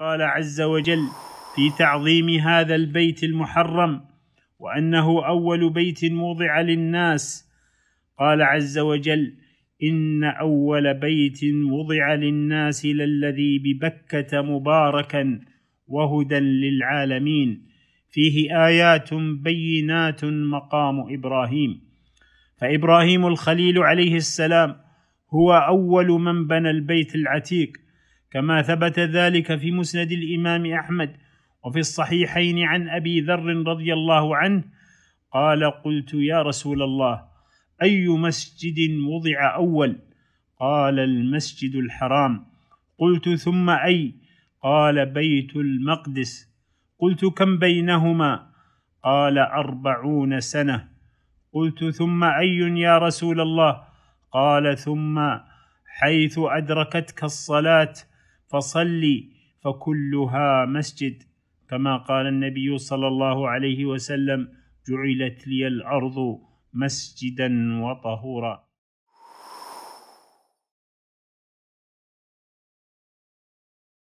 قال عز وجل في تعظيم هذا البيت المحرم وانه اول بيت وضع للناس قال عز وجل ان اول بيت وضع للناس للذي ببكه مباركا وهدى للعالمين فيه ايات بينات مقام ابراهيم فابراهيم الخليل عليه السلام هو اول من بنى البيت العتيق كما ثبت ذلك في مسند الامام احمد وفي الصحيحين عن ابي ذر رضي الله عنه قال قلت يا رسول الله اي مسجد وضع اول قال المسجد الحرام قلت ثم اي قال بيت المقدس قلت كم بينهما قال اربعون سنه قلت ثم اي يا رسول الله قال ثم حيث ادركتك الصلاه فصل فكلها مسجد كما قال النبي صلى الله عليه وسلم جعلت لي الارض مسجدا وطهورا